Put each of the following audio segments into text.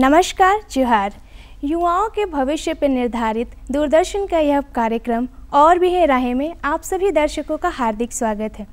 नमस्कार जुहार युवाओं के भविष्य पर निर्धारित दूरदर्शन का यह कार्यक्रम और भी है राहें में आप सभी दर्शकों का हार्दिक स्वागत है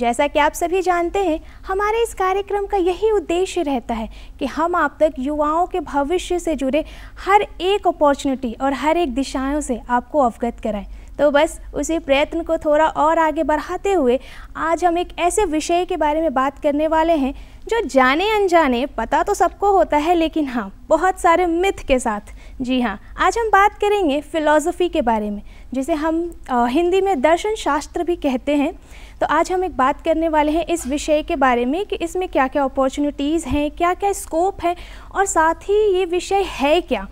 जैसा कि आप सभी जानते हैं हमारे इस कार्यक्रम का यही उद्देश्य रहता है कि हम आप तक युवाओं के भविष्य से जुड़े हर एक अपॉर्चुनिटी और हर एक दिशाओं से आपको अवगत कराएं तो बस उसी प्रयत्न को थोड़ा और आगे बढ़ाते हुए आज हम एक ऐसे विषय के बारे में बात करने वाले हैं जो जाने अनजाने पता तो सबको होता है लेकिन हाँ बहुत सारे मिथ के साथ जी हाँ आज हम बात करेंगे फ़िलॉसफ़ी के बारे में जिसे हम आ, हिंदी में दर्शन शास्त्र भी कहते हैं तो आज हम एक बात करने वाले हैं इस विषय के बारे में कि इसमें क्या क्या अपॉर्चुनिटीज़ हैं क्या क्या स्कोप है और साथ ही ये विषय है क्या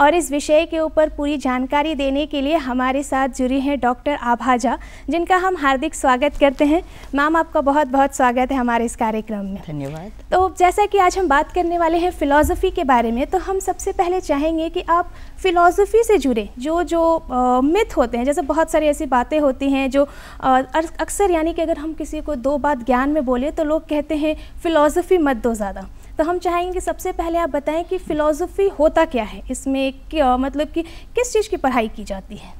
और इस विषय के ऊपर पूरी जानकारी देने के लिए हमारे साथ जुड़ी हैं डॉक्टर आभाजा जिनका हम हार्दिक स्वागत करते हैं मैम आपका बहुत बहुत स्वागत है हमारे इस कार्यक्रम में धन्यवाद तो जैसा कि आज हम बात करने वाले हैं फ़िलासफ़ी के बारे में तो हम सबसे पहले चाहेंगे कि आप फ़िलासफ़ी से जुड़े जो जो आ, मिथ होते हैं जैसे बहुत सारी ऐसी बातें होती हैं जो अक्सर यानी कि अगर हम किसी को दो बात ज्ञान में बोले तो लोग कहते हैं फ़िलासफ़ी मत दो ज़्यादा तो हम चाहेंगे कि सबसे पहले आप बताएं कि फ़िलोसफ़ी होता क्या है इसमें क्या, मतलब कि किस चीज़ की पढ़ाई की जाती है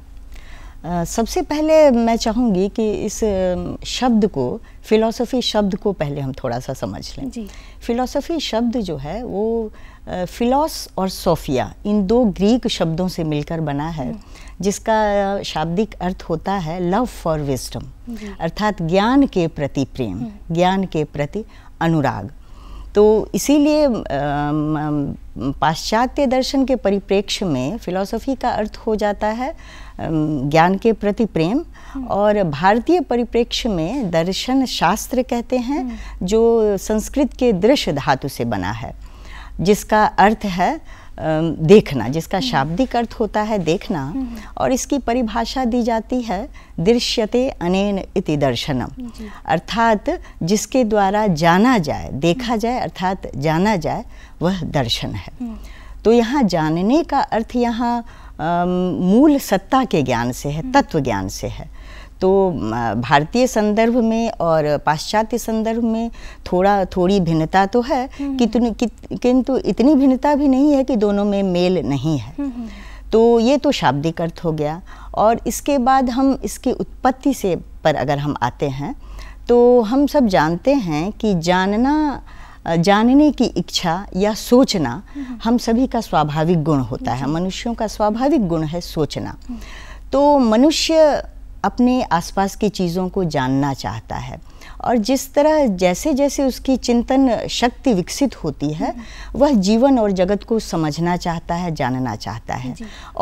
आ, सबसे पहले मैं चाहूँगी कि इस शब्द को फिलोसफी शब्द को पहले हम थोड़ा सा समझ लें फिलोसफी शब्द जो है वो फ़िलॉस और सोफिया इन दो ग्रीक शब्दों से मिलकर बना है हम्म। जिसका शाब्दिक अर्थ होता है लव फॉर विस्टम अर्थात ज्ञान के प्रति प्रेम हम्म। ज्ञान के प्रति अनुराग तो इसीलिए पाश्चात्य दर्शन के परिप्रेक्ष्य में फिलॉसफी का अर्थ हो जाता है ज्ञान के प्रति प्रेम हम्म। और भारतीय परिप्रेक्ष्य में दर्शन शास्त्र कहते हैं हम्म। जो संस्कृत के दृश्य धातु से बना है जिसका अर्थ है देखना जिसका हम्म। शाब्दिक अर्थ होता है देखना हम्म। और इसकी परिभाषा दी जाती है दृश्यते अनेन इति दर्शनम अर्थात जिसके द्वारा जाना जाए देखा जाए हम्म। अर्थात जाना जाए वह दर्शन है तो यहाँ जानने का अर्थ यहाँ मूल सत्ता के ज्ञान से है तत्व ज्ञान से है तो भारतीय संदर्भ में और पाश्चात्य संदर्भ में थोड़ा थोड़ी भिन्नता तो है हम्म। कितनी कि, किंतु इतनी भिन्नता भी नहीं है कि दोनों में मेल नहीं है हम्म, हम्म। तो ये तो शाब्दिक अर्थ हो गया और इसके बाद हम इसकी उत्पत्ति से पर अगर हम आते हैं तो हम सब जानते हैं कि जानना जानने की इच्छा या सोचना हम सभी का स्वाभाविक गुण होता है मनुष्यों का स्वाभाविक गुण है सोचना तो मनुष्य अपने आसपास की चीज़ों को जानना चाहता है और जिस तरह जैसे जैसे उसकी चिंतन शक्ति विकसित होती है वह जीवन और जगत को समझना चाहता है जानना चाहता है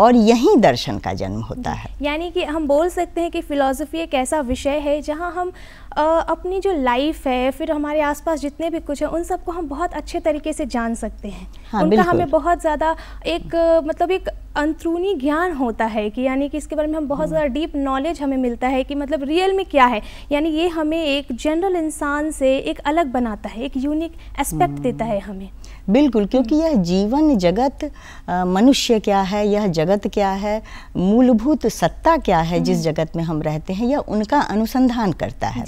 और यहीं दर्शन का जन्म होता है यानी कि हम बोल सकते हैं कि फ़िलासफ़ी एक ऐसा विषय है जहां हम आ, अपनी जो लाइफ है फिर हमारे आसपास जितने भी कुछ है उन सबको हम बहुत अच्छे तरीके से जान सकते हैं हाँ, उनका हमें बहुत ज़्यादा एक मतलब एक अंतरूनी ज्ञान होता है कि यानी कि इसके बारे में हम बहुत हम्म। ज़्यादा डीप नॉलेज हमें मिलता है कि मतलब रियल में क्या है यानी ये हमें एक जनरल इंसान से एक अलग बनाता है एक यूनिक एस्पेक्ट हम्म। देता है हमें बिल्कुल क्योंकि हम्म। यह जीवन जगत मनुष्य क्या है यह जगत क्या है मूलभूत सत्ता क्या है जिस जगत में हम रहते हैं यह उनका अनुसंधान करता है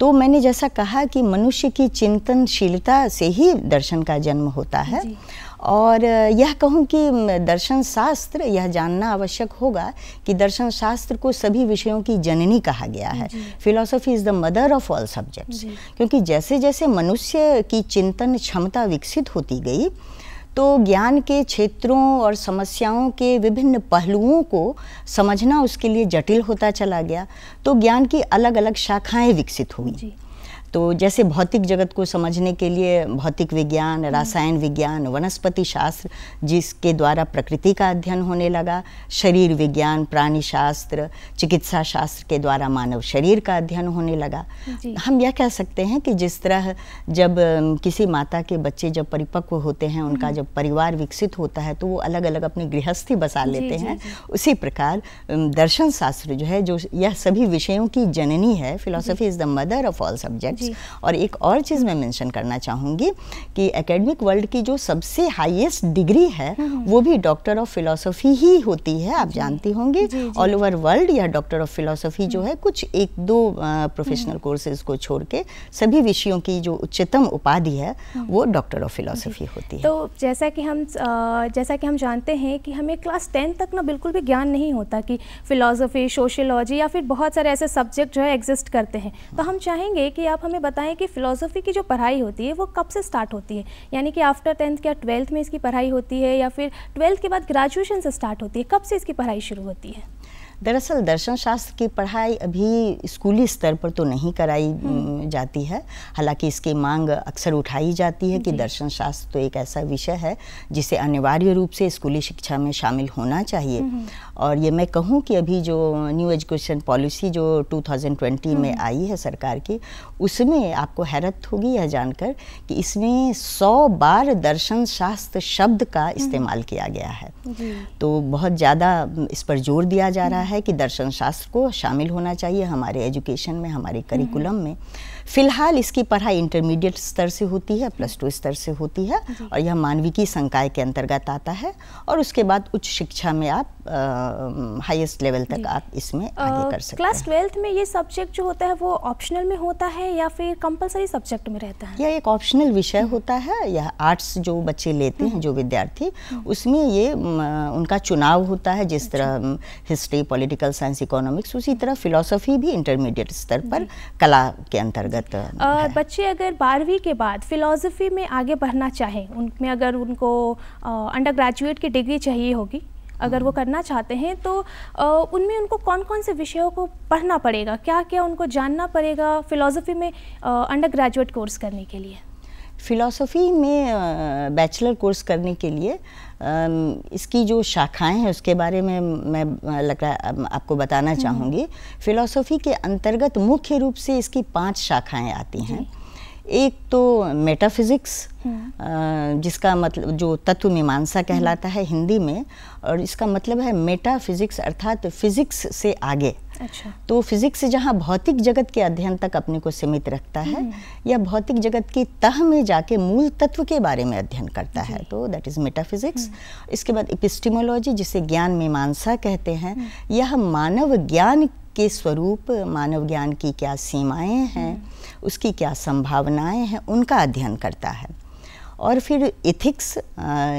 तो मैंने जैसा कहा कि मनुष्य की चिंतनशीलता से ही दर्शन का जन्म होता है और यह कहूँ कि दर्शन शास्त्र यह जानना आवश्यक होगा कि दर्शन शास्त्र को सभी विषयों की जननी कहा गया है philosophy is the mother of all subjects क्योंकि जैसे जैसे मनुष्य की चिंतन क्षमता विकसित होती गई तो ज्ञान के क्षेत्रों और समस्याओं के विभिन्न पहलुओं को समझना उसके लिए जटिल होता चला गया तो ज्ञान की अलग अलग शाखाएं विकसित हुई तो जैसे भौतिक जगत को समझने के लिए भौतिक विज्ञान हम्म। रासायन विज्ञान वनस्पति शास्त्र जिसके द्वारा प्रकृति का अध्ययन होने लगा शरीर विज्ञान प्राणी शास्त्र चिकित्सा शास्त्र के द्वारा मानव शरीर का अध्ययन होने लगा हम यह कह सकते हैं कि जिस तरह जब किसी माता के बच्चे जब परिपक्व होते हैं उनका हम्म। जब परिवार विकसित होता है तो वो अलग अलग अपनी गृहस्थी बसा लेते हैं उसी प्रकार दर्शन शास्त्र जो है जो यह सभी विषयों की जननी है philosophy is the mother of all subject students और एक और चीज़ मैं मेंशन करना चाहूँगी कि एकेडमिक वर्ल्ड की जो सबसे हाईएस्ट डिग्री है हम्म, हम्म। वो भी डॉक्टर ऑफ फिलोसफी ही होती है आप जानती होंगी ऑल ओवर वर्ल्ड या डॉक्टर ऑफ फिलोसफी जो हम्म। है कुछ एक दो प्रोफेशनल कोर्सेज को छोड़ के सभी विषयों की जो उच्चतम उपाधि है वो डॉक्टर ऑफ फिलोसफी होती है तो जैसा कि हम जैसा कि हम जानते हैं कि हमें क्लास टेन तक ना बिल्कुल भी ज्ञान नहीं होता कि फिलोसफी सोशियोलॉजी या फिर बहुत सारे ऐसे सब्जेक्ट जो है एग्जिस्ट करते हैं तो हाँ। हम चाहेंगे कि आप हमें बताएं कि फ़िलोसफ़ी की जो पढ़ाई होती है वो कब से स्टार्ट होती है यानी कि आफ्टर टेंथ या ट्वेल्थ में इसकी पढ़ाई होती है या फिर ट्वेल्थ के बाद ग्रेजुएशन से स्टार्ट होती है कब से इसकी पढ़ाई शुरू होती है दरअसल दर्शन शास्त्र की पढ़ाई अभी स्कूली स्तर पर तो नहीं कराई हम्म। जाती है हालांकि इसकी मांग अक्सर उठाई जाती है कि दर्शन शास्त्र तो एक ऐसा विषय है जिसे अनिवार्य रूप से स्कूली शिक्षा में शामिल होना चाहिए हम्म। और ये मैं कहूँ कि अभी जो न्यू एजुकेशन पॉलिसी जो 2020 में हम्म। आई है सरकार की उसमें आपको हैरत होगी यह जानकर कि इसमें सौ बार दर्शन शास्त्र शब्द का इस्तेमाल किया गया है तो बहुत ज़्यादा इस पर जोर दिया जा रहा है है कि दर्शन शास्त्र को शामिल होना चाहिए हमारे एजुकेशन में हमारे हम्म। करिकुलम में फिलहाल इसकी पढ़ाई इंटरमीडिएट स्तर से होती है प्लस टू स्तर से होती है और यह मानविकी संकाय के अंतर्गत आता है और उसके बाद उच्च शिक्षा में आप हाईएस्ट लेवल तक आप इसमें आ, आगे कर सकते हैं क्लास ट्वेल्थ में ये सब्जेक्ट जो होता है वो ऑप्शनल में होता है या फिर कंपलसरी सब्जेक्ट में रहता है यह एक ऑप्शनल विषय हम्म। होता है यह आर्ट्स जो बच्चे लेते हैं हम्म। जो विद्यार्थी उसमें ये उनका चुनाव होता है जिस अच्छा। तरह हिस्ट्री पॉलिटिकल साइंस इकोनॉमिक्स उसी तरह फिलोसफी भी इंटरमीडिएट स्तर पर कला के अंतर्गत बच्चे अगर बारहवीं के बाद फिलोसफी में आगे बढ़ना चाहें उनमें अगर उनको अंडर ग्रेजुएट की डिग्री चाहिए होगी अगर वो हम्म। करना चाहते हैं तो उनमें उनको कौन कौन से विषयों को पढ़ना पड़ेगा क्या क्या उनको जानना पड़ेगा फिलोसफी में अंडर ग्रेजुएट कोर्स करने के लिए फिलोसफी में बैचलर कोर्स करने के लिए इसकी जो शाखाएं हैं उसके बारे में मैं लग रहा आपको बताना हम्म। चाहूँगी फिलोसफी के अंतर्गत मुख्य रूप से इसकी पांच शाखाएं आती हैं एक तो मेटाफिज़िक्स हम्म। जिसका मतलब जो तत्व मीमांसा हम्म। कहलाता है हिंदी में और इसका मतलब है मेटाफिज़िक्स अर्थात फिज़िक्स से आगे अच्छा तो फिजिक्स जहाँ भौतिक जगत के अध्ययन तक अपने को सीमित रखता है हम्म। या भौतिक जगत की तह में जाके मूल तत्व के बारे में अध्ययन करता है तो दैट इज़ मेटाफिजिक्स इसके बाद इपिस्टिमोलॉजी जिसे ज्ञान मीमांसा कहते हैं हम्म। यह मानव ज्ञान के स्वरूप मानव ज्ञान की क्या सीमाएं हैं हम्म। उसकी क्या संभावनाएं हैं उनका अध्ययन करता है और फिर इथिक्स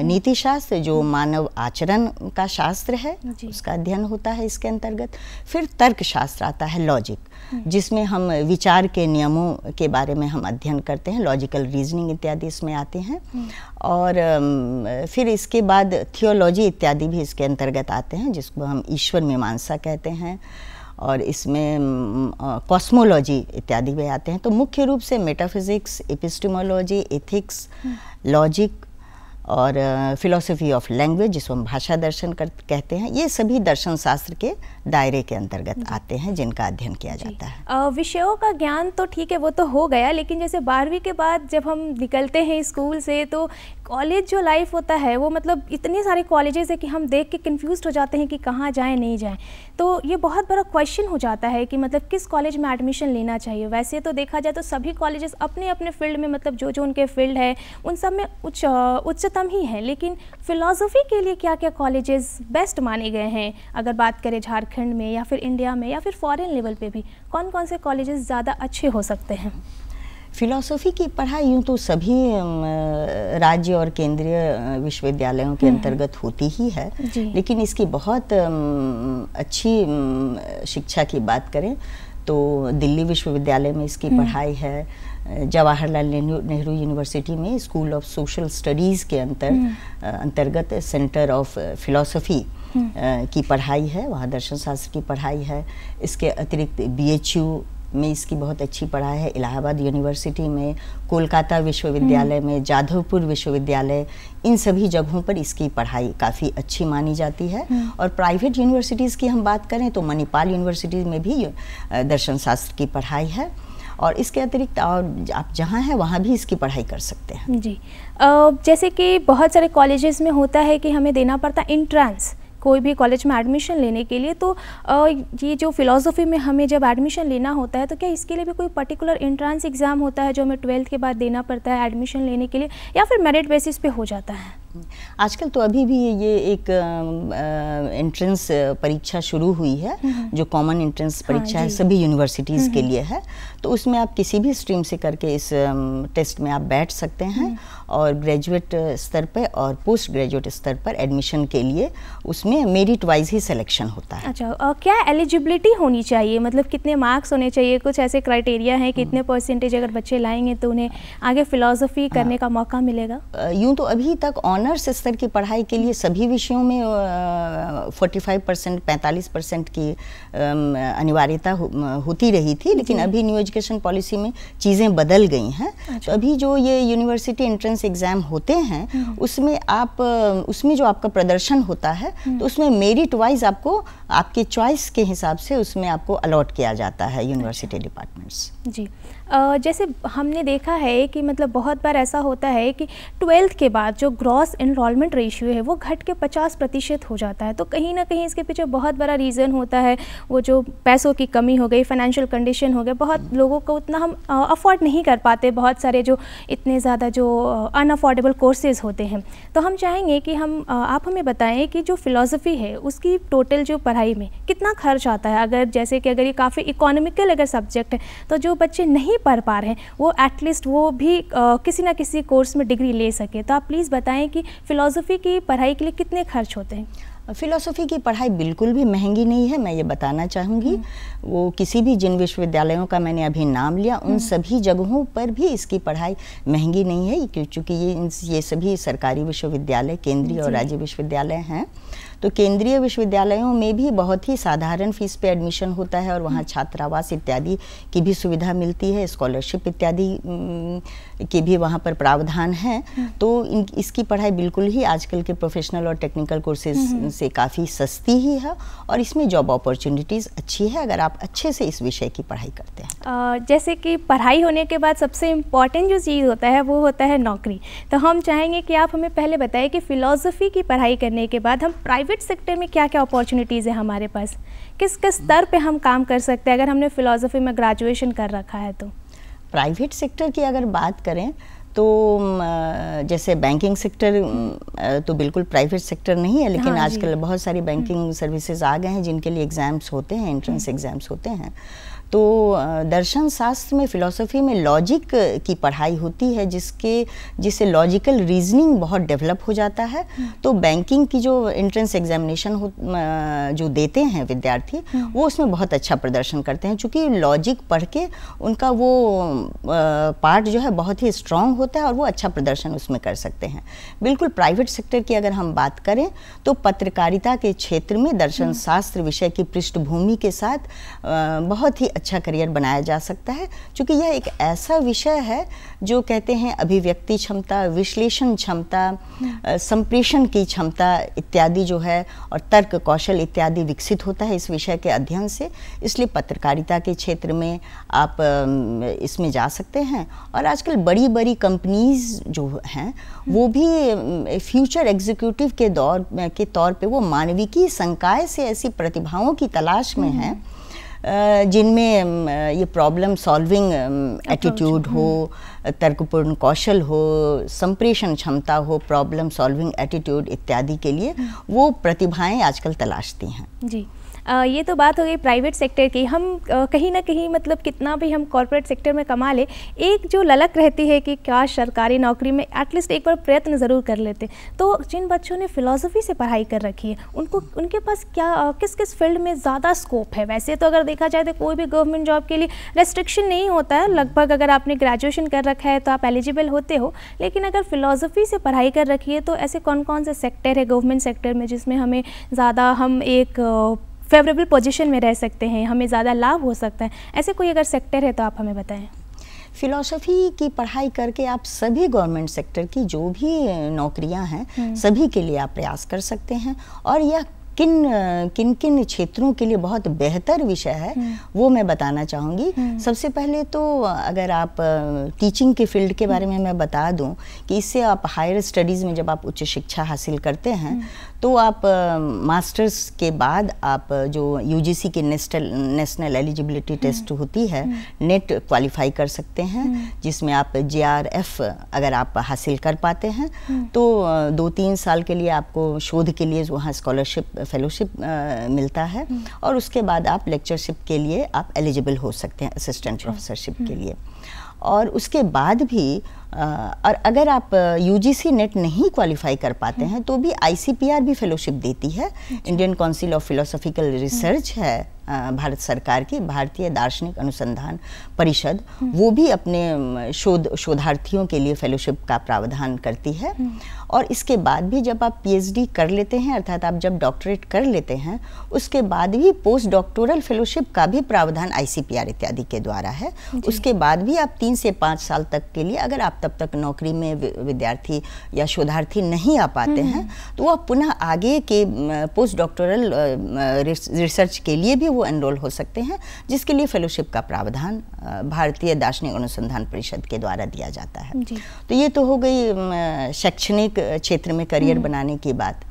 नीति शास्त्र जो मानव आचरण का शास्त्र है उसका अध्ययन होता है इसके अंतर्गत फिर तर्क शास्त्र आता है लॉजिक हम्म। जिसमें हम विचार के नियमों के बारे में हम अध्ययन करते हैं लॉजिकल रीजनिंग इत्यादि इसमें आते हैं हम्म। और फिर इसके बाद थियोलॉजी इत्यादि भी इसके अंतर्गत आते हैं जिसको हम ईश्वर मीमांसा कहते हैं और इसमें कॉस्मोलॉजी इत्यादि भी आते हैं तो मुख्य रूप से मेटाफिजिक्स एपिस्टमोलॉजी एथिक्स लॉजिक और फिलोसफी ऑफ लैंग्वेज जिसको हम भाषा दर्शन कर कहते हैं ये सभी दर्शन शास्त्र के दायरे के अंतर्गत आते हैं जिनका अध्ययन किया जाता है विषयों का ज्ञान तो ठीक है वो तो हो गया लेकिन जैसे बारहवीं के बाद जब हम निकलते हैं स्कूल से तो कॉलेज जो लाइफ होता है वो मतलब इतने सारे कॉलेजेस है कि हम देख के कन्फ्यूज हो जाते हैं कि कहाँ जाएँ नहीं जाएँ तो ये बहुत बड़ा क्वेश्चन हो जाता है कि मतलब किस कॉलेज में एडमिशन लेना चाहिए वैसे तो देखा जाए तो सभी कॉलेजेस अपने अपने फील्ड में मतलब जो जो उनके फील्ड है उन सब में उच्च उच्चतम कम ही हैं लेकिन फ़िलासफ़ी के लिए क्या क्या कॉलेजेस बेस्ट माने गए हैं अगर बात करें झारखंड में या फिर इंडिया में या फिर फॉरेन लेवल पे भी कौन कौन से कॉलेजेस ज़्यादा अच्छे हो सकते हैं फिलॉसफी की पढ़ाई यूँ तो सभी राज्य और केंद्रीय विश्वविद्यालयों के हम्म, हम्म। अंतर्गत होती ही है लेकिन इसकी बहुत अच्छी शिक्षा की बात करें तो दिल्ली विश्वविद्यालय में इसकी हम्म। पढ़ाई है जवाहरलाल नेहरू यूनिवर्सिटी में स्कूल ऑफ सोशल स्टडीज़ के अंतर हम्म। अंतर्गत सेंटर ऑफ फिलोसफी की पढ़ाई है वहाँ दर्शन शास्त्र की पढ़ाई है इसके अतिरिक्त यू में इसकी बहुत अच्छी पढ़ाई है इलाहाबाद यूनिवर्सिटी में कोलकाता विश्वविद्यालय हम्म। में जाधवपुर विश्वविद्यालय इन सभी जगहों पर इसकी पढ़ाई काफ़ी अच्छी मानी जाती है हम्म। और प्राइवेट यूनिवर्सिटीज़ की हम बात करें तो मणिपाल यूनिवर्सिटीज़ में भी दर्शन शास्त्र की पढ़ाई है और इसके अतिरिक्त आप जहाँ हैं वहाँ भी इसकी पढ़ाई कर सकते हैं जी जैसे कि बहुत सारे कॉलेजेस में होता है कि हमें देना पड़ता है इंट्रांस कोई भी कॉलेज में एडमिशन लेने के लिए तो ये जो फिलोसफी में हमें जब एडमिशन लेना होता है तो क्या इसके लिए भी कोई पर्टिकुलर इंट्रांस एग्ज़ाम होता है जो हमें ट्वेल्थ के बाद देना पड़ता है एडमिशन लेने के लिए या फिर मेरिट बेसिस पे हो जाता है आजकल तो अभी भी ये एक एंट्रेंस परीक्षा शुरू हुई है हम्म। जो कॉमन एंट्रेंस हाँ परीक्षा हाँ, है सभी यूनिवर्सिटीज़ के लिए है तो उसमें आप किसी भी स्ट्रीम से करके इस टेस्ट में आप बैठ सकते हैं हम्म। और ग्रेजुएट स्तर पर और पोस्ट ग्रेजुएट स्तर पर एडमिशन के लिए उसमें मेरिट वाइज ही सिलेक्शन होता है अच्छा और क्या एलिजिबिलिटी होनी चाहिए मतलब कितने मार्क्स होने चाहिए कुछ ऐसे क्राइटेरिया हैं कितने हम्म। परसेंटेज अगर बच्चे लाएंगे तो उन्हें आगे फिलोसफी करने हाँ। का मौका मिलेगा यूँ तो अभी तक ऑनर ऑनर्स स्तर की पढ़ाई के लिए सभी विषयों में फोर्टी फाइव परसेंट पैंतालीस परसेंट की अनिवार्यता हो, होती रही थी लेकिन अभी न्यू एजुकेशन पॉलिसी में चीज़ें बदल गई हैं अच्छा। तो अभी जो ये यूनिवर्सिटी एंट्रेंस एग्ज़ाम होते हैं हम्म। उसमें आप उसमें जो आपका प्रदर्शन होता है हम्म। तो उसमें मेरिट वाइज आपको आपके चॉइस के हिसाब से उसमें आपको अलॉट किया जाता है यूनिवर्सिटी अच्छा। डिपार्टमेंट्स जी जैसे हमने देखा है कि मतलब बहुत बार ऐसा होता है कि ट्वेल्थ के बाद जो ग्रॉस इनरोलमेंट रेशियो है वो घट के पचास प्रतिशत हो जाता है तो कहीं ना कहीं इसके पीछे बहुत बड़ा रीज़न होता है वो जो पैसों की कमी हो गई फाइनेंशियल कंडीशन हो गए बहुत लोगों को उतना हम अफोर्ड नहीं कर पाते बहुत सारे जो इतने ज़्यादा जो अनअफोर्डेबल कोर्सेज़ होते हैं तो हम चाहेंगे कि हम आप हमें बताएं कि जो फ़िलासफ़ी है उसकी टोटल जो पढ़ाई में कितना खर्च आता है अगर जैसे कि अगर ये काफ़ी इकोनॉमिकल अगर सब्जेक्ट है तो जो बच्चे नहीं पढ़ पा रहे हैं वो एटलीस्ट वो भी किसी ना किसी कोर्स में डिग्री ले सके तो आप प्लीज़ बताएं कि फ़िलोसफ़ी की पढ़ाई के लिए कितने खर्च होते हैं फ़िलोसफ़ी की पढ़ाई बिल्कुल भी महंगी नहीं है मैं ये बताना चाहूँगी हम्म। वो किसी भी जिन विश्वविद्यालयों का मैंने अभी नाम लिया उन हम्म। सभी जगहों पर भी इसकी पढ़ाई महंगी नहीं है क्योंकि ये ये सभी सरकारी विश्वविद्यालय केंद्रीय और राज्य विश्वविद्यालय हैं तो केंद्रीय विश्वविद्यालयों में भी बहुत ही साधारण फीस पे एडमिशन होता है और वहाँ हम्म। छात्रावास इत्यादि की भी सुविधा मिलती है स्कॉलरशिप इत्यादि के भी वहाँ पर प्रावधान है तो इन इसकी पढ़ाई बिल्कुल ही आजकल के प्रोफेशनल और टेक्निकल हम्म, कोर्सेज हम्म। से काफ़ी सस्ती ही है और इसमें जॉब अपॉर्चुनिटीज़ अच्छी है अगर आप अच्छे से इस विषय की पढ़ाई करते हैं आ, जैसे कि पढ़ाई होने के बाद सबसे इम्पॉर्टेंट जो चीज़ होता है वो होता है नौकरी तो हम चाहेंगे कि आप हमें पहले बताएं कि फ़िलासफ़ी की पढ़ाई करने के बाद हम प्राइवेट सेक्टर में क्या क्या अपॉर्चुनिटीज़ है हमारे पास किस किस स्तर पर हम काम कर सकते हैं अगर हमने फ़िलासफ़ी में ग्रेजुएशन कर रखा है तो प्राइवेट सेक्टर की अगर बात करें तो जैसे बैंकिंग सेक्टर तो बिल्कुल प्राइवेट सेक्टर नहीं है हाँ लेकिन हाँ आजकल बहुत सारी हम्म। बैंकिंग सर्विसेज आ गए हैं जिनके लिए एग्ज़ाम्स होते हैं हम्म। एंट्रेंस एग्ज़ाम्स होते हैं तो दर्शन शास्त्र में फ़िलोसफी में लॉजिक की पढ़ाई होती है जिसके जिससे लॉजिकल रीजनिंग बहुत डेवलप हो जाता है हम्म। तो बैंकिंग की जो एंट्रेंस एग्जामिनेशन हो जो देते हैं विद्यार्थी हम्म। वो उसमें बहुत अच्छा प्रदर्शन करते हैं चूँकि लॉजिक पढ़ के उनका वो पार्ट जो है बहुत ही स्ट्रांग होता है और वो अच्छा प्रदर्शन उसमें कर सकते हैं बिल्कुल प्राइवेट सेक्टर की अगर हम बात करें तो पत्रकारिता के क्षेत्र में दर्शन हम्म। शास्त्र विषय की पृष्ठभूमि के साथ बहुत ही अच्छा करियर बनाया जा सकता है क्योंकि यह एक ऐसा विषय है जो कहते हैं अभिव्यक्ति क्षमता विश्लेषण क्षमता संप्रेषण की क्षमता इत्यादि जो है और तर्क कौशल इत्यादि विकसित होता है इस विषय के अध्ययन से इसलिए पत्रकारिता के क्षेत्र में आप इसमें जा सकते हैं और आजकल बड़ी बड़ी कंपनीज़ जो हैं वो भी फ्यूचर एग्जीक्यूटिव के दौर के तौर पे वो मानविकी संकाय से ऐसी प्रतिभाओं की तलाश में हैं जिनमें ये प्रॉब्लम सॉल्विंग एटीट्यूड हो हम्म। तर्कपूर्ण कौशल हो संप्रेषण क्षमता हो प्रॉब्लम सॉल्विंग एटीट्यूड इत्यादि के लिए हम्म। वो प्रतिभाएं आजकल तलाशती हैं जी ये तो बात हो गई प्राइवेट सेक्टर की हम कहीं ना कहीं मतलब कितना भी हम कॉरपोरेट सेक्टर में कमा ले एक जो ललक रहती है कि क्या सरकारी नौकरी में एटलीस्ट एक बार प्रयत्न ज़रूर कर लेते तो जिन बच्चों ने फ़िलासफ़ी से पढ़ाई कर रखी है उनको उनके पास क्या किस किस फील्ड में ज़्यादा स्कोप है वैसे तो अगर देखा जाए तो कोई भी गवर्नमेंट जॉब के लिए रेस्ट्रिक्शन नहीं होता है लगभग अगर आपने ग्रेजुएशन कर रखा है तो आप एलिजिबल होते हो लेकिन अगर फ़िलासफ़ी से पढ़ाई कर रखी है तो ऐसे कौन कौन से सेक्टर है गवर्नमेंट सेक्टर में जिसमें हमें ज़्यादा हम एक फेवरेबल पोजीशन में रह सकते हैं हमें ज़्यादा लाभ हो सकता है ऐसे कोई अगर सेक्टर है तो आप हमें बताएं फिलोसफी की पढ़ाई करके आप सभी गवर्नमेंट सेक्टर की जो भी नौकरियां हैं हम्म। सभी के लिए आप प्रयास कर सकते हैं और यह किन किन किन क्षेत्रों के लिए बहुत बेहतर विषय है हम्म। वो मैं बताना चाहूँगी हम्म। सबसे पहले तो अगर आप टीचिंग के फील्ड के बारे में मैं बता दूँ कि इससे आप हायर स्टडीज़ में जब आप उच्च शिक्षा हासिल करते हैं तो आप मास्टर्स के बाद आप जो यूजीसी के national national eligibility hmm. Test होती है हम्म। नेट क्वालिफाई कर सकते हैं हम्म। जिसमें आप जेआरएफ अगर आप हासिल कर पाते हैं तो दो तीन साल के लिए आपको शोध के लिए वहाँ स्कॉलरशिप फेलोशिप मिलता है और उसके बाद आप लेक्चरशिप के लिए आप एलिजिबल हो सकते हैं असिस्टेंट प्रोफेसरशिप के लिए और उसके बाद भी आ, और अगर आप यूजीसी नेट नहीं क्वालिफाई कर पाते हैं तो भी आईसीपीआर भी फेलोशिप देती है Indian council of philosophical research है भारत सरकार की भारतीय दार्शनिक अनुसंधान परिषद हम्म। वो भी अपने शोध शोधार्थियों के लिए फेलोशिप का प्रावधान करती है हम्म। और इसके बाद भी जब आप पीएचडी कर लेते हैं अर्थात आप जब डॉक्टरेट कर लेते हैं उसके बाद भी पोस्ट डॉक्टोरल फेलोशिप का भी प्रावधान आईसीपीआर इत्यादि के द्वारा है उसके बाद भी आप तीन से पाँच साल तक के लिए अगर आप तब तक नौकरी में विद्यार्थी या शोधार्थी नहीं आ पाते हम्म, हैं हम्म। तो वह पुनः आगे के पोस्ट डॉक्टोरल रिसर्च के लिए भी वो एनरोल हो सकते हैं जिसके लिए फेलोशिप का प्रावधान भारतीय दार्शनिक अनुसंधान परिषद के द्वारा दिया जाता है तो ये तो हो गई शैक्षणिक क्षेत्र में करियर हम्म। बनाने की बात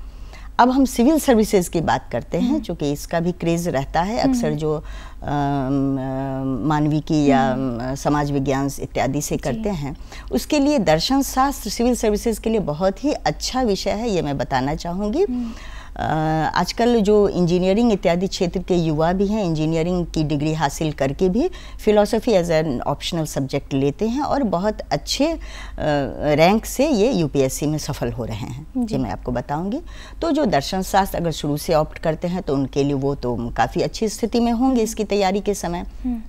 अब हम सिविल सर्विसेज की बात करते हैं चूँकि हम्म। इसका भी क्रेज़ रहता है हम्म। अक्सर जो मानविकी या समाज विज्ञान इत्यादि से करते हैं उसके लिए दर्शन शास्त्र सिविल सर्विसेज के लिए बहुत ही अच्छा विषय है ये मैं बताना चाहूँगी आजकल जो इंजीनियरिंग इत्यादि क्षेत्र के युवा भी हैं इंजीनियरिंग की डिग्री हासिल करके भी philosophy as an optional subject लेते हैं और बहुत अच्छे रैंक से ये यूपीएससी में सफल हो रहे हैं जी मैं आपको बताऊंगी तो जो दर्शन शास्त्र अगर शुरू से ऑप्ट करते हैं तो उनके लिए वो तो काफ़ी अच्छी स्थिति में होंगे हम्म। इसकी तैयारी के समय हम्म।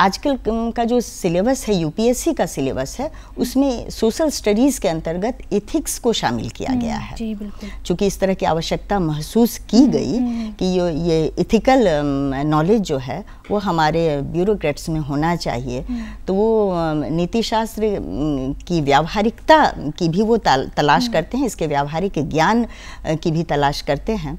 आजकल का जो सिलेबस है यूपीएससी का सिलेबस है उसमें सोशल स्टडीज़ के अंतर्गत एथिक्स को शामिल किया हम्म, गया है चूँकि इस तरह की आवश्यकता महसूस की हम्म, गई हम्म। कि ये ये इथिकल नॉलेज जो है वो हमारे ब्यूरोक्रेट्स में होना चाहिए तो वो नीति शास्त्र की व्यावहारिकता की भी वो तलाश करते हैं इसके व्यावहारिक ज्ञान की भी तलाश करते हैं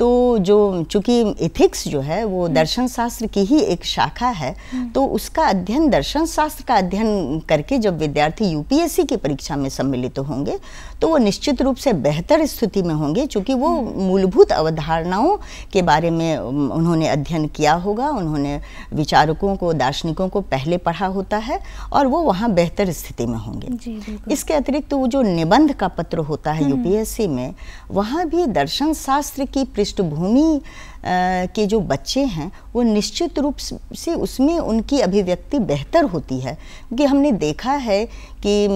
तो जो चूँकि इथिक्स जो है वो हम्म। दर्शन शास्त्र की ही एक शाखा है हम्म। तो उसका अध्ययन दर्शन शास्त्र का अध्ययन करके जब विद्यार्थी यूपीएससी की परीक्षा में सम्मिलित तो होंगे तो वो निश्चित रूप से बेहतर स्थिति में होंगे चूंकि वो हम्म। मूलभूत अवधारणाओं के बारे में उन्होंने अध्ययन किया होगा उन्होंने विचारकों को दार्शनिकों को पहले पढ़ा होता है और वो वहाँ बेहतर स्थिति में होंगे इसके अतिरिक्त तो वो जो निबंध का पत्र होता है यूपीएससी में वहाँ भी दर्शन शास्त्र की पृष्ठभूमि के जो बच्चे हैं वो निश्चित रूप से उसमें उनकी अभिव्यक्ति बेहतर होती है क्योंकि हमने देखा है कि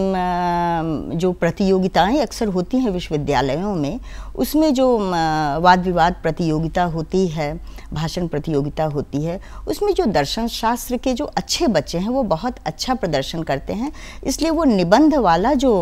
जो प्रतियोगिताएं अक्सर होती हैं विश्वविद्यालयों में उसमें जो वाद विवाद प्रतियोगिता होती है भाषण प्रतियोगिता होती है उसमें जो दर्शन शास्त्र के जो अच्छे बच्चे हैं वो बहुत अच्छा प्रदर्शन करते हैं इसलिए वो निबंध वाला जो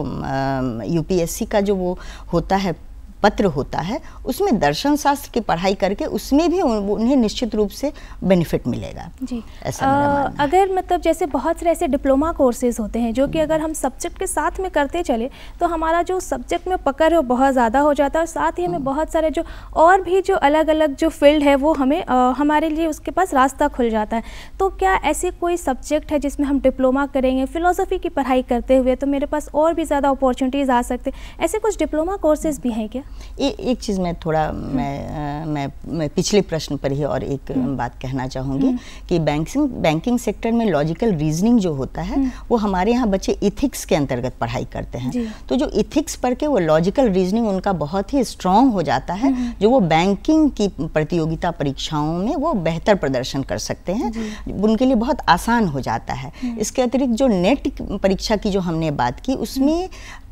यूपीएससी का जो वो होता है पत्र होता है उसमें दर्शन शास्त्र की पढ़ाई करके उसमें भी उन्हें निश्चित रूप से बेनिफिट मिलेगा जी ऐसा आ, अगर मतलब जैसे बहुत सारे ऐसे डिप्लोमा कोर्सेज होते हैं जो कि हम्म। अगर हम सब्जेक्ट के साथ में करते चले तो हमारा जो सब्जेक्ट में पकड़ है वो बहुत ज़्यादा हो जाता है और साथ ही हमें हम्म। बहुत सारे जो और भी जो अलग अलग जो फील्ड है वो हमें आ, हमारे लिए उसके पास रास्ता खुल जाता है तो क्या ऐसे कोई सब्जेक्ट है जिसमें हम डिप्लोमा करेंगे फ़िलोसफ़ी की पढ़ाई करते हुए तो मेरे पास और भी ज़्यादा अपॉर्चुनिटीज़ आ सकते ऐसे कुछ डिप्लोमा कोर्सेज़ भी हैं क्या ए, एक चीज़ में थोड़ा हम्म। मैं, मैं मैं पिछले प्रश्न पर ही और एक हम्म। बात कहना चाहूँगी हम्म। कि बैंकिंग बैंकिंग सेक्टर में लॉजिकल रीजनिंग जो होता है वो हमारे यहाँ बच्चे इथिक्स के अंतर्गत पढ़ाई करते हैं तो जो इथिक्स पढ़ के वो लॉजिकल रीजनिंग उनका बहुत ही स्ट्रांग हो जाता है जो वो बैंकिंग की प्रतियोगिता परीक्षाओं में वो बेहतर प्रदर्शन कर सकते हैं उनके लिए बहुत आसान हो जाता है इसके अतिरिक्त जो नेट परीक्षा की जो हमने बात की उसमें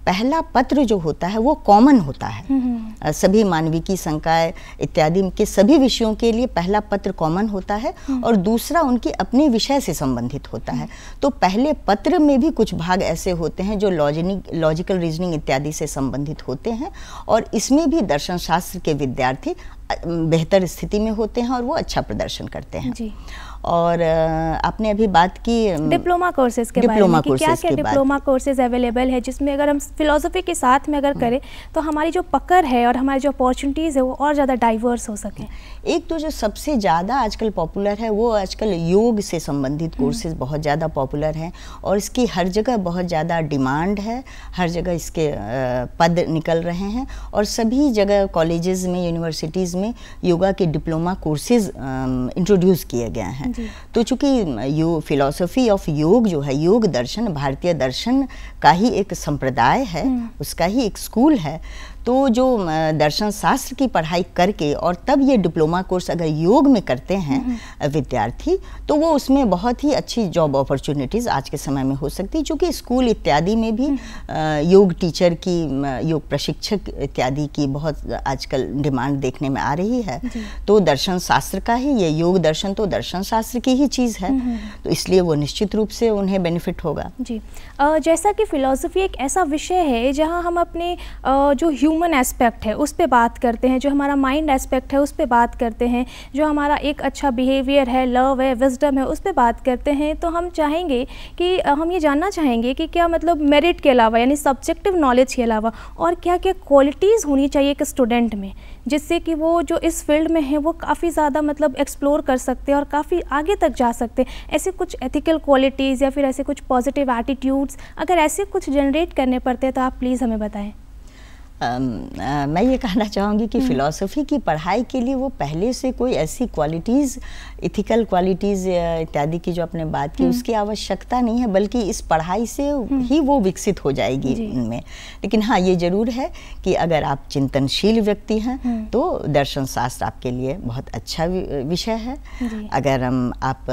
पहला पत्र जो होता है वो कॉमन होता है हम्म, हम्म। सभी मानविकी संकाय इत्यादि के सभी विषयों के लिए पहला पत्र कॉमन होता है हम्म। और दूसरा उनके अपने विषय से संबंधित होता है तो पहले पत्र में भी कुछ भाग ऐसे होते हैं जो लॉजिनिक लॉजिकल रीजनिंग इत्यादि से संबंधित होते हैं और इसमें भी दर्शन शास्त्र के विद्यार्थी बेहतर स्थिति में होते हैं और वो अच्छा प्रदर्शन करते हैं जी और आपने अभी बात की डिप्लोमा कोर्सेज के डिप्लोमा बारे में कि क्या क्या डिप्लोमा कोर्सेज अवेलेबल है जिसमें अगर हम फिलोसफी के साथ में अगर हम्म। करें तो हमारी जो पकड़ है और हमारी जो अपॉर्चुनिटीज़ है वो और ज़्यादा डाइवर्स हो सके एक तो जो सबसे ज़्यादा आजकल पॉपुलर है वो आजकल योग से संबंधित हम्म। कोर्सेज बहुत ज़्यादा पॉपुलर हैं और इसकी हर जगह बहुत ज़्यादा डिमांड है हर जगह इसके पद निकल रहे हैं और सभी जगह कॉलेज में यूनिवर्सिटीज़ में योगा के डिप्लोमा कोर्सेज इंट्रोड्यूस किए गए हैं तो चूंकि यो फिलोसफी ऑफ योग जो है योग दर्शन भारतीय दर्शन का ही एक संप्रदाय है हम्म। उसका ही एक स्कूल है तो जो दर्शन शास्त्र की पढ़ाई करके और तब ये डिप्लोमा कोर्स अगर योग में करते हैं हम्म। विद्यार्थी तो वो उसमें बहुत ही अच्छी जॉब अपॉर्चुनिटीज़ आज के समय में हो सकती है चूँकि स्कूल इत्यादि में भी हम्म। योग टीचर की योग प्रशिक्षक इत्यादि की बहुत आजकल डिमांड देखने में आ रही है तो दर्शन शास्त्र का ही ये योग दर्शन तो दर्शन शास्त्र की ही चीज़ है हम्म, तो इसलिए वो निश्चित रूप से उन्हें बेनिफिट होगा जी जैसा कि फिलोसफी एक ऐसा विषय है जहाँ हम अपने जो ह्यूमन ह्यूमन एस्पेक्ट है उस पर बात करते हैं जो हमारा माइंड एस्पेक्ट है उस पर बात करते हैं जो हमारा एक अच्छा बिहेवियर है लव है विजडम है उस पर बात करते हैं तो हम चाहेंगे कि हम ये जानना चाहेंगे कि क्या मतलब मेरिट के अलावा यानी सब्जेक्टिव नॉलेज के अलावा और क्या क्या क्वालिटीज़ होनी चाहिए एक स्टूडेंट में जिससे कि वो जो इस फील्ड में है वो काफ़ी ज़्यादा मतलब एक्सप्लोर कर सकते हैं और काफ़ी आगे तक जा सकते हैं ऐसे कुछ एथिकल क्वालिटीज़ या फिर ऐसे कुछ पॉजिटिव एटीट्यूड्स अगर ऐसे कुछ जनरेट करने पड़ते हैं तो आप प्लीज़ हमें बताएं आ, मैं ये कहना चाहूँगी कि फ़िलासफ़ी हम्म। की पढ़ाई के लिए वो पहले से कोई ऐसी क्वालिटीज़ इथिकल क्वालिटीज़ इत्यादि की जो आपने बात की हम्म। उसकी आवश्यकता नहीं है बल्कि इस पढ़ाई से हम्म। ही वो विकसित हो जाएगी उनमें लेकिन हाँ ये ज़रूर है कि अगर आप चिंतनशील व्यक्ति हैं तो दर्शन शास्त्र आपके लिए बहुत अच्छा विषय है अगर हम आप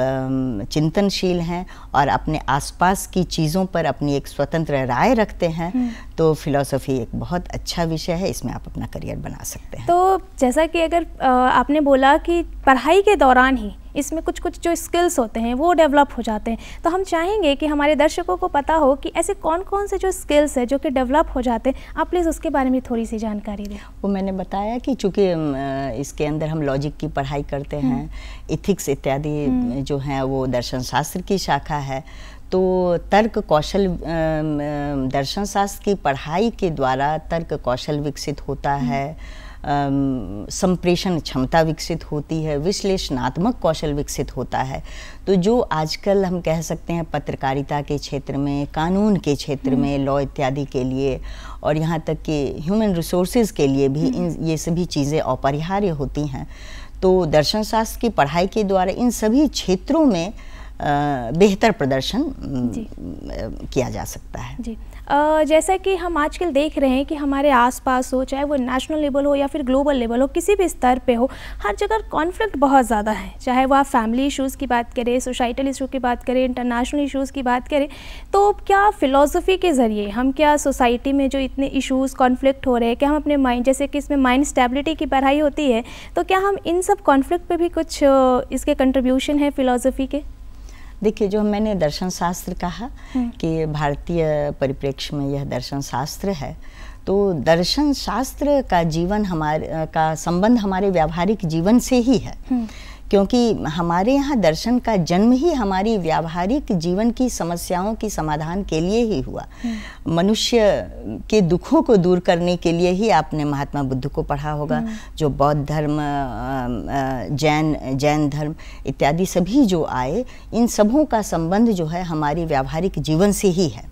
चिंतनशील हैं और अपने आसपास की चीज़ों पर अपनी एक स्वतंत्र राय रखते हैं तो फिलोसफी एक बहुत अच्छा अच्छा विषय है इसमें आप अपना करियर बना सकते हैं तो जैसा कि अगर आपने बोला कि पढ़ाई के दौरान ही इसमें कुछ कुछ जो स्किल्स होते हैं वो डेवलप हो जाते हैं तो हम चाहेंगे कि हमारे दर्शकों को पता हो कि ऐसे कौन कौन से जो स्किल्स हैं जो कि डेवलप हो जाते हैं आप प्लीज़ उसके बारे में थोड़ी सी जानकारी दें वो मैंने बताया कि चूंकि इसके अंदर हम लॉजिक की पढ़ाई करते हैं इथिक्स हम्म। इत्यादि हम्म। जो है वो दर्शन शास्त्र की शाखा है तो तर्क कौशल दर्शन शास्त्र की पढ़ाई के द्वारा तर्क कौशल विकसित होता हम्म। है संप्रेषण क्षमता विकसित होती है विश्लेषणात्मक कौशल विकसित होता है तो जो आजकल हम कह सकते हैं पत्रकारिता के क्षेत्र में कानून के क्षेत्र हम्म। में लॉ इत्यादि के लिए और यहाँ तक कि ह्यूमन रिसोर्सेज के लिए भी हम्म। इन ये सभी चीज़ें अपरिहार्य होती हैं तो दर्शन शास्त्र की पढ़ाई के द्वारा इन सभी क्षेत्रों में बेहतर प्रदर्शन किया जा सकता है जी जैसा कि हम आजकल देख रहे हैं कि हमारे आसपास हो चाहे वो नेशनल लेवल हो या फिर ग्लोबल लेवल हो किसी भी स्तर पे हो हर जगह कॉन्फ्लिक्ट बहुत ज़्यादा है चाहे वो आप फैमिली इश्यूज़ की बात करें सोसाइटल इशू की बात करें इंटरनेशनल इशूज़ की बात करें तो क्या फ़िलोसफ़ी के ज़रिए हम क्या सोसाइटी में जो इतने इशूज़ कॉन्फ्लिक्ट हो रहे हैं क्या हम अपने माइंड जैसे कि इसमें माइंड स्टेबिलिटी की पढ़ाई होती है तो क्या हम इन सब कॉन्फ्लिक्ट पर भी कुछ इसके कंट्रीब्यूशन है फ़िलोसफ़ी के देखिए जो मैंने दर्शन शास्त्र कहा हम्म। कि भारतीय परिप्रेक्ष्य में यह दर्शन शास्त्र है तो दर्शन शास्त्र का जीवन हमारे का संबंध हमारे व्यावहारिक जीवन से ही है हम्म। क्योंकि हमारे यहाँ दर्शन का जन्म ही हमारी व्यावहारिक जीवन की समस्याओं की समाधान के लिए ही हुआ हम्म। मनुष्य के दुखों को दूर करने के लिए ही आपने महात्मा बुद्ध को पढ़ा होगा हम्म। जो बौद्ध धर्म जैन जैन धर्म इत्यादि सभी जो आए इन सबों का संबंध जो है हमारी व्यावहारिक जीवन से ही है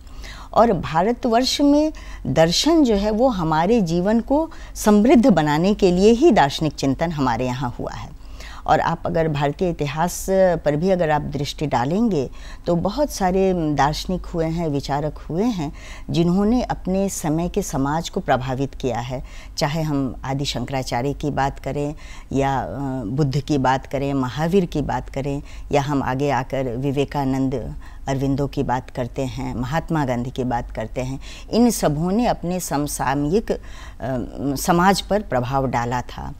और भारतवर्ष में दर्शन जो है वो हमारे जीवन को समृद्ध बनाने के लिए ही दार्शनिक चिंतन हमारे यहाँ हुआ है और आप अगर भारतीय इतिहास पर भी अगर आप दृष्टि डालेंगे तो बहुत सारे दार्शनिक हुए हैं विचारक हुए हैं जिन्होंने अपने समय के समाज को प्रभावित किया है चाहे हम आदि शंकराचार्य की बात करें या बुद्ध की बात करें महावीर की बात करें या हम आगे आकर विवेकानंद अरविंदों की बात करते हैं महात्मा गांधी की बात करते हैं इन सबों ने अपने समसामयिक समाज पर प्रभाव डाला था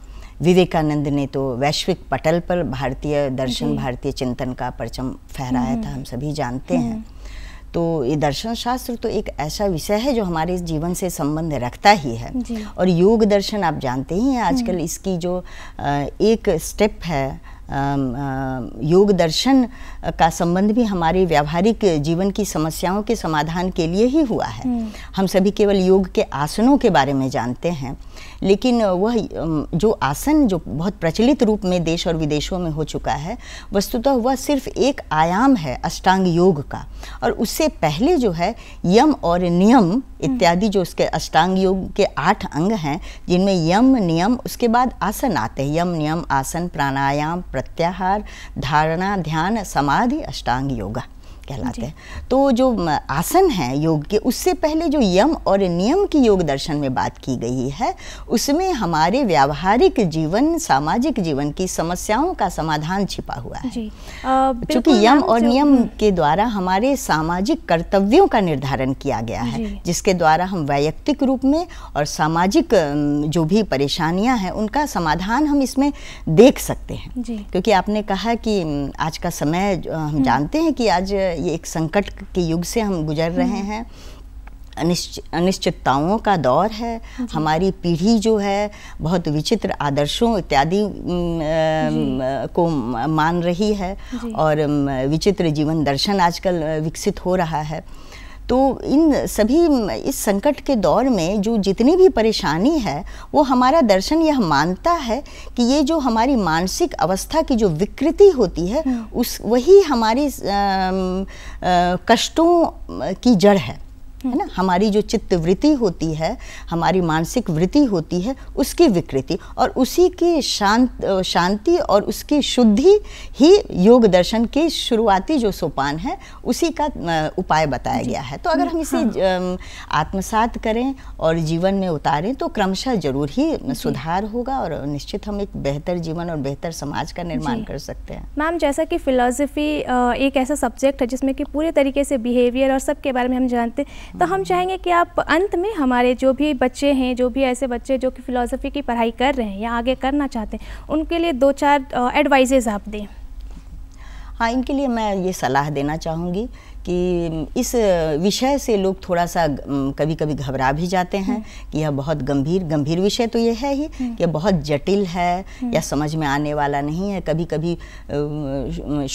विवेकानंद ने तो वैश्विक पटल पर भारतीय दर्शन भारतीय चिंतन का परचम फहराया हम्म। था हम सभी जानते हम्म। हैं तो ये दर्शन शास्त्र तो एक ऐसा विषय है जो हमारे जीवन से संबंध रखता ही है और योग दर्शन आप जानते ही हैं आजकल हम्म। इसकी जो एक स्टेप है योग दर्शन का संबंध भी हमारे व्यावहारिक जीवन की समस्याओं के समाधान के लिए ही हुआ है हम सभी केवल योग के आसनों के बारे में जानते हैं लेकिन वह जो आसन जो बहुत प्रचलित रूप में देश और विदेशों में हो चुका है वस्तुतः वह सिर्फ एक आयाम है अष्टांग योग का और उससे पहले जो है यम और नियम हम्म। इत्यादि जो उसके अष्टांग योग के आठ अंग हैं जिनमें यम नियम उसके बाद आसन आते हैं यम नियम आसन प्राणायाम प्रत्याहार धारणा ध्यान समाधि अष्टांग योगा कहलाते हैं तो जो आसन है योग के उससे पहले जो यम और नियम की योग दर्शन में बात की गई है उसमें हमारे व्यावहारिक जीवन सामाजिक जीवन की समस्याओं का समाधान छिपा हुआ है क्योंकि यम और नियम हम्म। के द्वारा हमारे सामाजिक कर्तव्यों का निर्धारण किया गया है जिसके द्वारा हम वैयक्तिक रूप में और सामाजिक जो भी परेशानियां हैं उनका समाधान हम इसमें देख सकते हैं क्योंकि आपने कहा कि आज का समय हम हम्म। जानते हैं कि आज ये एक संकट के युग से हम गुजर रहे हम्म। हैं अनिश्चितताओं का दौर है हमारी पीढ़ी जो है बहुत विचित्र आदर्शों इत्यादि को मान रही है और विचित्र जीवन दर्शन आजकल विकसित हो रहा है तो इन सभी इस संकट के दौर में जो जितनी भी परेशानी है वो हमारा दर्शन यह मानता है कि ये जो हमारी मानसिक अवस्था की जो विकृति होती है हम्म। उस वही हमारी कष्टों की जड़ है है ना हमारी जो चित्तवृत्ति होती है हमारी मानसिक वृत्ति होती है उसकी विकृति और उसी की शांत शांति और उसकी शुद्धि ही योग दर्शन के शुरुआती जो सोपान है उसी का उपाय बताया गया है तो अगर हम इसे हाँ। आत्मसात करें और जीवन में उतारें तो क्रमशः जरूर ही सुधार होगा और निश्चित हम एक बेहतर जीवन और बेहतर समाज का निर्माण कर सकते हैं मैम जैसा कि फिलोसफी एक ऐसा सब्जेक्ट है जिसमें कि पूरे तरीके से बिहेवियर और सबके बारे में हम जानते हैं तो हम चाहेंगे कि आप अंत में हमारे जो भी बच्चे हैं जो भी ऐसे बच्चे जो कि फ़िलासफ़ी की पढ़ाई कर रहे हैं या आगे करना चाहते हैं उनके लिए दो चार एडवाइजेज़ आप दें हाँ इनके लिए मैं ये सलाह देना चाहूँगी कि इस विषय से लोग थोड़ा सा कभी कभी घबरा भी जाते हैं हम्म। कि यह बहुत गंभीर गंभीर विषय तो यह है ही हम्म। कि बहुत जटिल है हम्म। या समझ में आने वाला नहीं है कभी कभी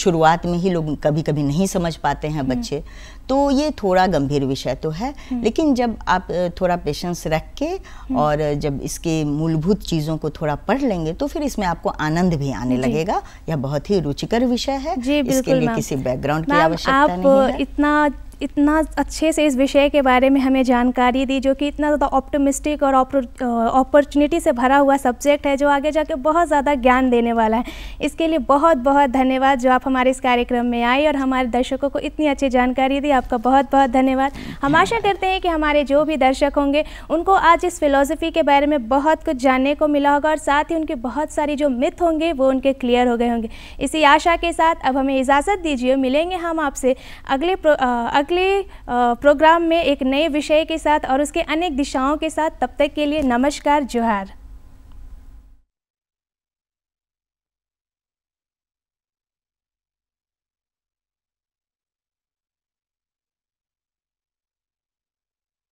शुरुआत में ही लोग कभी कभी नहीं समझ पाते हैं बच्चे तो ये थोड़ा गंभीर विषय तो है हम्म। लेकिन जब आप थोड़ा पेशेंस रख के हम्म। और जब इसके मूलभूत चीज़ों को थोड़ा पढ़ लेंगे तो फिर इसमें आपको आनंद भी आने लगेगा यह बहुत ही रुचिकर विषय है इसके लिए किसी बैकग्राउंड की आवश्यकता नहीं है इतना इतना अच्छे से इस विषय के बारे में हमें जानकारी दी जो कि इतना ज़्यादा ऑप्टोमिस्टिक और अपॉर्चुनिटी से भरा हुआ सब्जेक्ट है जो आगे जाके बहुत ज़्यादा ज्ञान देने वाला है इसके लिए बहुत बहुत धन्यवाद जो आप हमारे इस कार्यक्रम में आए और हमारे दर्शकों को इतनी अच्छी जानकारी दी आपका बहुत बहुत धन्यवाद हम आशा करते हैं कि हमारे जो भी दर्शक होंगे उनको आज इस फिलोसफी के बारे में बहुत कुछ जानने को मिला होगा और साथ ही उनके बहुत सारी जो मिथ होंगे वो उनके क्लियर हो गए होंगे इसी आशा के साथ अब हमें इजाज़त दीजिए मिलेंगे हम आपसे अगले अगले अगले प्रोग्राम uh, में एक नए विषय के साथ और उसके अनेक दिशाओं के साथ तब तक के लिए नमस्कार जोहार